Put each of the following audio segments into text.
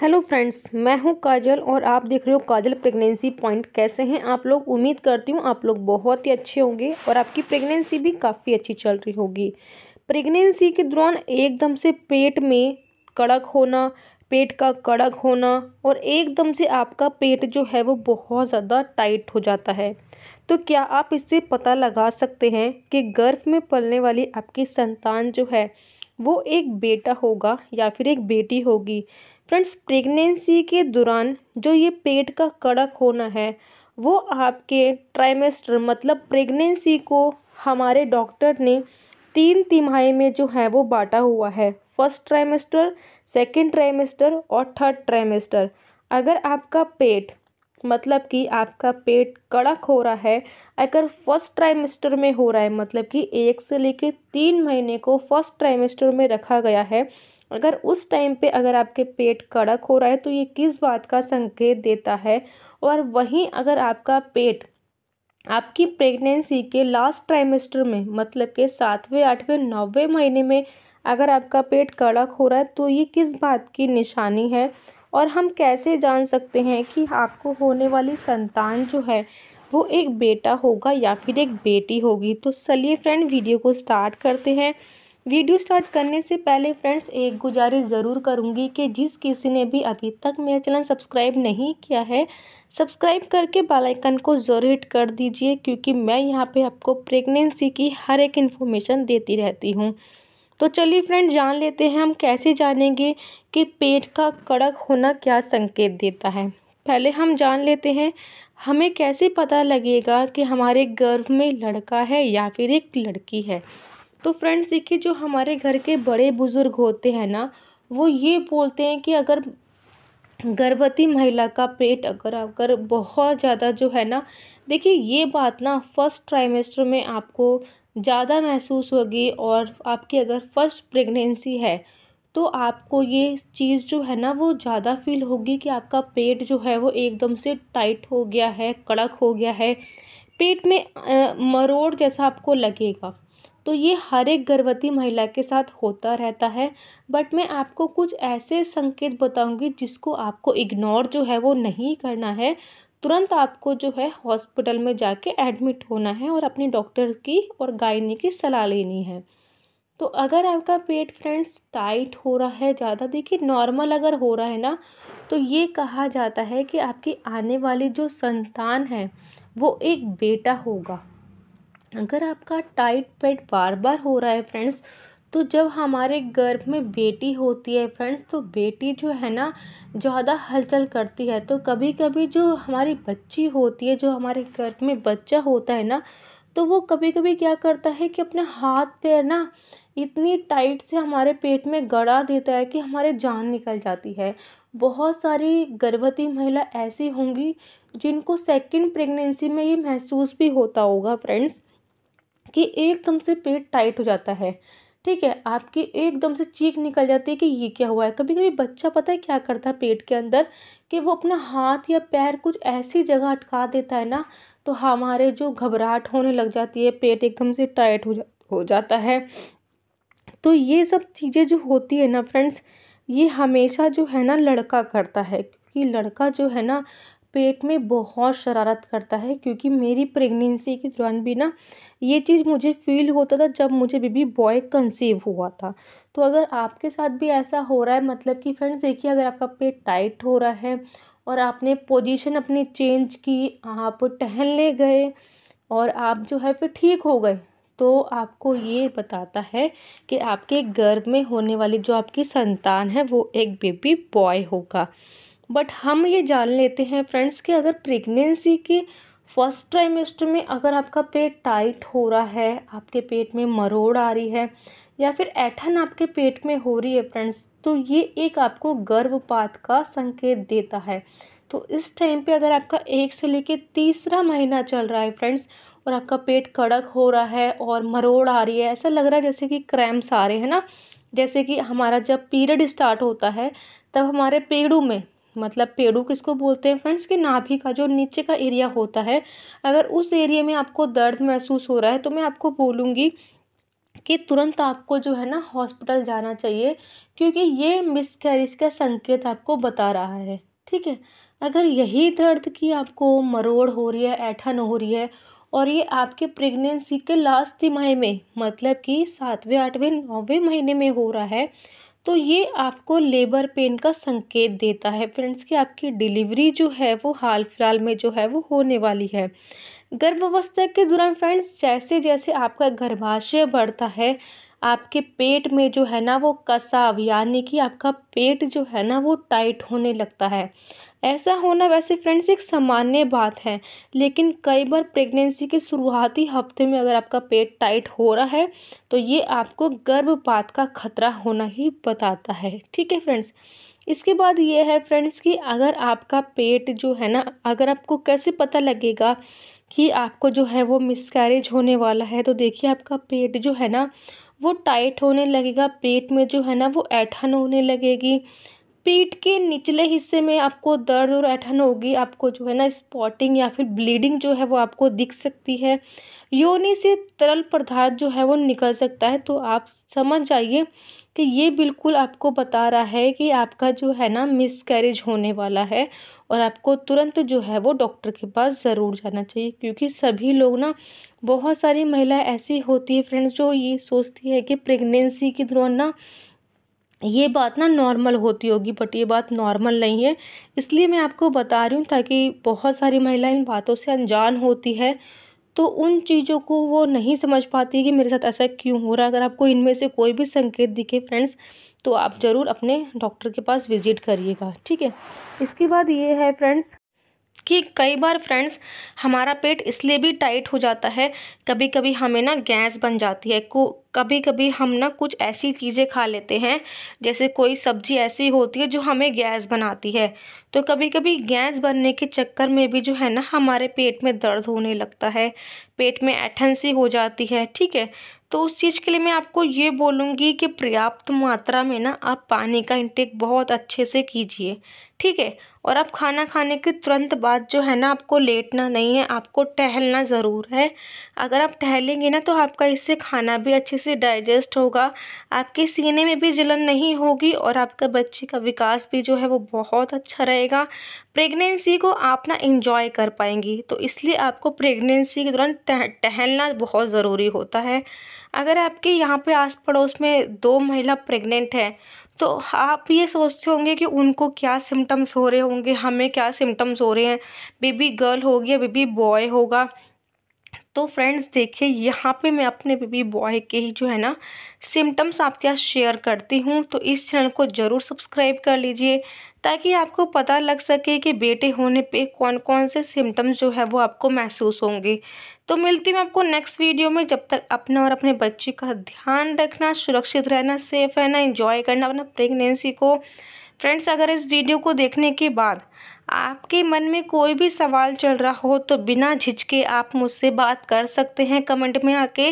hello friends मैं हूं काजल और आप देख रहे हो काजल प्रेगनेंसी पॉइंट कैसे हैं आप लोग उम्मीद करती हूं आप लोग बहुत ही अच्छे होंगे और आपकी प्रेगनेंसी भी काफ़ी अच्छी चल रही होगी प्रेगनेंसी के दौरान एकदम से पेट में कड़क होना पेट का कड़क होना और एकदम से आपका पेट जो है वो बहुत ज़्यादा टाइट हो जाता है तो क्या आप इससे पता लगा सकते हैं कि गर्भ में पलने वाली आपकी संतान जो है वो एक बेटा होगा या फिर एक बेटी होगी फ्रेंड्स प्रेगनेंसी के दौरान जो ये पेट का कड़क होना है वो आपके ट्राइमेस्टर मतलब प्रेगनेंसी को हमारे डॉक्टर ने तीन तिमाही में जो है वो बांटा हुआ है फर्स्ट ट्राइमेस्टर सेकेंड ट्राइमेस्टर और थर्ड ट्राइमेस्टर अगर आपका पेट मतलब कि आपका पेट कड़क हो रहा है अगर फर्स्ट ट्राइमेस्टर में हो रहा है मतलब कि एक से लेकर तीन महीने को फर्स्ट ट्राइमेस्टर में रखा गया है अगर उस टाइम पे अगर आपके पेट कड़क हो रहा है तो ये किस बात का संकेत देता है और वहीं अगर आपका पेट आपकी प्रेगनेंसी के लास्ट ट्राइमेस्टर में मतलब के सातवें आठवें नौवें महीने में अगर आपका पेट कड़क हो रहा है तो ये किस बात की निशानी है और हम कैसे जान सकते हैं कि आपको होने वाली संतान जो है वो एक बेटा होगा या फिर एक बेटी होगी तो चलिए फ्रेंड वीडियो को स्टार्ट करते हैं वीडियो स्टार्ट करने से पहले फ्रेंड्स एक गुजारिश ज़रूर करूँगी कि जिस किसी ने भी अभी तक मेरा चैनल सब्सक्राइब नहीं किया है सब्सक्राइब करके बेल आइकन को ज़रूर हिट कर दीजिए क्योंकि मैं यहाँ पे आपको प्रेगनेंसी की हर एक इन्फॉर्मेशन देती रहती हूँ तो चलिए फ्रेंड जान लेते हैं हम कैसे जानेंगे कि पेट का कड़क होना क्या संकेत देता है पहले हम जान लेते हैं हमें कैसे पता लगेगा कि हमारे गर्भ में लड़का है या फिर एक लड़की है तो फ्रेंड्स देखिए जो हमारे घर के बड़े बुज़ुर्ग होते हैं ना वो ये बोलते हैं कि अगर गर्भवती महिला का पेट अगर अगर बहुत ज़्यादा जो है ना देखिए ये बात ना फर्स्ट ट्राइमेस्टर में आपको ज़्यादा महसूस होगी और आपकी अगर फर्स्ट प्रेगनेंसी है तो आपको ये चीज़ जो है ना वो ज़्यादा फील होगी कि आपका पेट जो है वो एकदम से टाइट हो गया है कड़क हो गया है पेट में मरोड़ जैसा आपको लगेगा तो ये हर एक गर्भवती महिला के साथ होता रहता है बट मैं आपको कुछ ऐसे संकेत बताऊंगी जिसको आपको इग्नोर जो है वो नहीं करना है तुरंत आपको जो है हॉस्पिटल में जाके एडमिट होना है और अपने डॉक्टर की और गायनी की सलाह लेनी है तो अगर आपका पेट फ्रेंड्स टाइट हो रहा है ज़्यादा देखिए नॉर्मल अगर हो रहा है ना तो ये कहा जाता है कि आपकी आने वाली जो संतान है वो एक बेटा होगा अगर आपका टाइट पेट बार बार हो रहा है फ्रेंड्स तो जब हमारे गर्भ में बेटी होती है फ्रेंड्स तो बेटी जो है ना ज़्यादा हलचल करती है तो कभी कभी जो हमारी बच्ची होती है जो हमारे गर्भ में बच्चा होता है ना तो वो कभी कभी क्या करता है कि अपने हाथ पैर ना इतनी टाइट से हमारे पेट में गड़ा देता है कि हमारे जान निकल जाती है बहुत सारी गर्भवती महिला ऐसी होंगी जिनको सेकंड प्रेगनेंसी में ये महसूस भी होता होगा फ्रेंड्स कि एकदम से पेट टाइट हो जाता है ठीक है आपकी एकदम से चीख निकल जाती है कि ये क्या हुआ है कभी कभी बच्चा पता है क्या करता है पेट के अंदर कि वो अपना हाथ या पैर कुछ ऐसी जगह अटका देता है ना तो हमारे जो घबराहट होने लग जाती है पेट एकदम से टाइट हो जा हो जाता है तो ये सब चीज़ें जो होती है ना फ्रेंड्स ये हमेशा जो है ना लड़का करता है क्योंकि लड़का जो है ना पेट में बहुत शरारत करता है क्योंकि मेरी प्रेगनेंसी के दौरान भी ना ये चीज़ मुझे फील होता था जब मुझे बेबी बॉय कंसीव हुआ था तो अगर आपके साथ भी ऐसा हो रहा है मतलब कि फ्रेंड्स देखिए अगर आपका पेट टाइट हो रहा है और आपने पोजीशन अपनी चेंज की आप टहलने गए और आप जो है फिर ठीक हो गए तो आपको ये बताता है कि आपके गर्भ में होने वाली जो आपकी संतान है वो एक बेबी बॉय होगा बट हम ये जान लेते हैं फ्रेंड्स कि अगर प्रेगनेंसी के फर्स्ट ट्राइमेस्टर में अगर आपका पेट टाइट हो रहा है आपके पेट में मरोड़ आ रही है या फिर ऐठन आपके पेट में हो रही है फ्रेंड्स तो ये एक आपको गर्भपात का संकेत देता है तो इस टाइम पे अगर आपका एक से लेके तीसरा महीना चल रहा है फ्रेंड्स और आपका पेट कड़क हो रहा है और मरोड़ आ रही है ऐसा लग रहा है जैसे कि क्रैम्स आ रहे हैं ना जैसे कि हमारा जब पीरियड स्टार्ट होता है तब हमारे पेड़ों में मतलब पेड़ू किसको बोलते हैं फ्रेंड्स कि नाभि का जो नीचे का एरिया होता है अगर उस एरिया में आपको दर्द महसूस हो रहा है तो मैं आपको बोलूँगी कि तुरंत आपको जो है ना हॉस्पिटल जाना चाहिए क्योंकि ये मिसकैरेज का संकेत आपको बता रहा है ठीक है अगर यही दर्द की आपको मरोड़ हो रही है ऐठन हो रही है और ये आपके प्रेगनेंसी के लास्ट तिमाही में मतलब कि सातवें आठवें नौवें महीने में हो रहा है तो ये आपको लेबर पेन का संकेत देता है फ्रेंड्स कि आपकी डिलीवरी जो है वो हाल फिलहाल में जो है वो होने वाली है गर्भावस्था के दौरान फ्रेंड्स जैसे जैसे आपका गर्भाशय बढ़ता है आपके पेट में जो है ना वो कसाव यानी कि आपका पेट जो है ना वो टाइट होने लगता है ऐसा होना वैसे फ्रेंड्स एक सामान्य बात है लेकिन कई बार प्रेगनेंसी के शुरुआती हफ्ते में अगर आपका पेट टाइट हो रहा है तो ये आपको गर्भपात का खतरा होना ही बताता है ठीक है फ्रेंड्स इसके बाद ये है फ्रेंड्स कि अगर आपका पेट जो है ना अगर आपको कैसे पता लगेगा कि आपको जो है वो मिसकैरेज होने वाला है तो देखिए आपका पेट जो है ना वो टाइट होने लगेगा पेट में जो है ना वो ऐठन होने लगेगी पेट के निचले हिस्से में आपको दर्द और ऐठन होगी आपको जो है ना स्पॉटिंग या फिर ब्लीडिंग जो है वो आपको दिख सकती है योनि से तरल पदार्थ जो है वो निकल सकता है तो आप समझ जाइए कि ये बिल्कुल आपको बता रहा है कि आपका जो है ना मिसकैरेज होने वाला है और आपको तुरंत जो है वो डॉक्टर के पास ज़रूर जाना चाहिए क्योंकि सभी लोग ना बहुत सारी महिलाएं ऐसी होती है फ्रेंड्स जो ये सोचती है कि प्रेगनेंसी के दौरान ना ये बात ना नॉर्मल होती होगी बट ये बात नॉर्मल नहीं है इसलिए मैं आपको बता रही हूँ ताकि बहुत सारी महिलाएं इन बातों से अनजान होती है तो उन चीज़ों को वो नहीं समझ पाती कि मेरे साथ ऐसा क्यों हो रहा है अगर आपको इनमें से कोई भी संकेत दिखे फ्रेंड्स तो आप ज़रूर अपने डॉक्टर के पास विजिट करिएगा ठीक है इसके बाद ये है फ्रेंड्स कि कई बार फ्रेंड्स हमारा पेट इसलिए भी टाइट हो जाता है कभी कभी हमें ना गैस बन जाती है को कभी कभी हम ना कुछ ऐसी चीज़ें खा लेते हैं जैसे कोई सब्जी ऐसी होती है जो हमें गैस बनाती है तो कभी कभी गैस बनने के चक्कर में भी जो है ना हमारे पेट में दर्द होने लगता है पेट में ऐठन सी हो जाती है ठीक है तो उस चीज़ के लिए मैं आपको ये बोलूँगी कि पर्याप्त मात्रा में ना आप पानी का इंटेक बहुत अच्छे से कीजिए ठीक है और आप खाना खाने के तुरंत बाद जो है ना आपको लेटना नहीं है आपको टहलना ज़रूर है अगर आप टहलेंगे ना तो आपका इससे खाना भी अच्छे से डाइजेस्ट होगा आपके सीने में भी जलन नहीं होगी और आपके बच्चे का विकास भी जो है वो बहुत अच्छा रहेगा प्रेगनेंसी को आप ना इन्जॉय कर पाएंगी तो इसलिए आपको प्रेगनेंसी के दौरान टहलना बहुत ज़रूरी होता है अगर आपके यहाँ पे आस पड़ोस में दो महिला प्रेग्नेंट हैं तो आप ये सोचते होंगे कि उनको क्या सिम्टम्स हो रहे होंगे हमें क्या सिम्टम्स हो रहे हैं बेबी गर्ल होगी या बेबी बॉय होगा तो फ्रेंड्स देखिए यहाँ पे मैं अपने बेबी बॉय के ही जो है ना सिम्टम्स आपके साथ शेयर करती हूँ तो इस चैनल को ज़रूर सब्सक्राइब कर लीजिए ताकि आपको पता लग सके कि बेटे होने पे कौन कौन से सिम्टम्स जो है वो आपको महसूस होंगे तो मिलती हूँ आपको नेक्स्ट वीडियो में जब तक अपना और अपने बच्चे का ध्यान रखना सुरक्षित रहना सेफ रहना इंजॉय करना अपना प्रेगनेंसी को फ्रेंड्स अगर इस वीडियो को देखने के बाद आपके मन में कोई भी सवाल चल रहा हो तो बिना झिझके आप मुझसे बात कर सकते हैं कमेंट में आके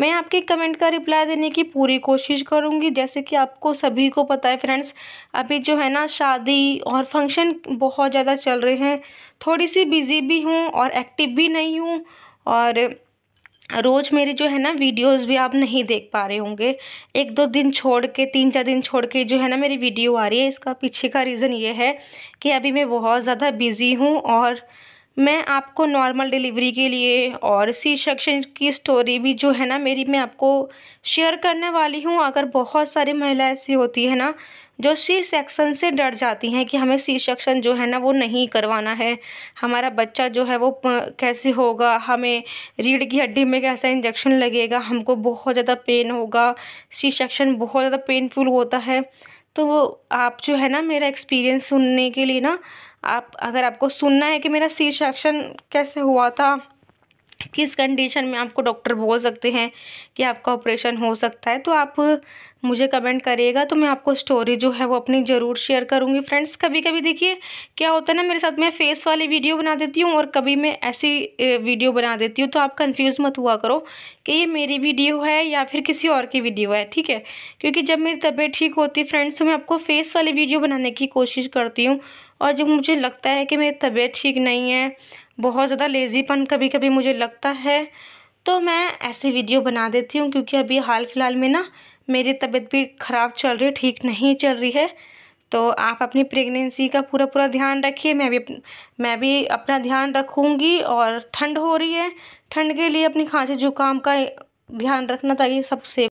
मैं आपके कमेंट का रिप्लाई देने की पूरी कोशिश करूंगी जैसे कि आपको सभी को पता है फ्रेंड्स अभी जो है ना शादी और फंक्शन बहुत ज़्यादा चल रहे हैं थोड़ी सी बिज़ी भी हूँ और एक्टिव भी नहीं हूँ और रोज़ मेरी जो है ना वीडियोस भी आप नहीं देख पा रहे होंगे एक दो दिन छोड़ के तीन चार दिन छोड़ के जो है ना मेरी वीडियो आ रही है इसका पीछे का रीज़न ये है कि अभी मैं बहुत ज़्यादा बिज़ी हूँ और मैं आपको नॉर्मल डिलीवरी के लिए और सी सेक्शन की स्टोरी भी जो है ना मेरी मैं आपको शेयर करने वाली हूँ अगर बहुत सारी महिलाएं ऐसी होती है ना जो सी सेक्शन से डर जाती हैं कि हमें सी सेक्शन जो है ना वो नहीं करवाना है हमारा बच्चा जो है वो कैसे होगा हमें रीढ़ की हड्डी में कैसा इंजेक्शन लगेगा हमको बहुत ज़्यादा पेन होगा सी सेक्शन बहुत ज़्यादा पेनफुल होता है तो वो आप जो है ना मेरा एक्सपीरियंस सुनने के लिए ना आप अगर आपको सुनना है कि मेरा सी सेक्शन कैसे हुआ था किस कंडीशन में आपको डॉक्टर बोल सकते हैं कि आपका ऑपरेशन हो सकता है तो आप मुझे कमेंट करिएगा तो मैं आपको स्टोरी जो है वो अपनी ज़रूर शेयर करूँगी फ्रेंड्स कभी कभी देखिए क्या होता है ना मेरे साथ मैं फेस वाली वीडियो बना देती हूँ और कभी मैं ऐसी वीडियो बना देती हूँ तो आप कंफ्यूज मत हुआ करो कि ये मेरी वीडियो है या फिर किसी और की वीडियो है ठीक है क्योंकि जब मेरी तबीयत ठीक होती है फ्रेंड्स तो मैं आपको फेस वाली वीडियो बनाने की कोशिश करती हूँ और जब मुझे लगता है कि मेरी तबीयत ठीक नहीं है बहुत ज़्यादा लेज़ीपन कभी कभी मुझे लगता है तो मैं ऐसी वीडियो बना देती हूँ क्योंकि अभी हाल फिलहाल में ना मेरी तबीयत भी ख़राब चल रही है ठीक नहीं चल रही है तो आप अपनी प्रेगनेंसी का पूरा पूरा ध्यान रखिए मैं भी मैं भी अपना ध्यान रखूँगी और ठंड हो रही है ठंड के लिए अपनी खांसी जुकाम का ध्यान रखना ताकि सब सेफ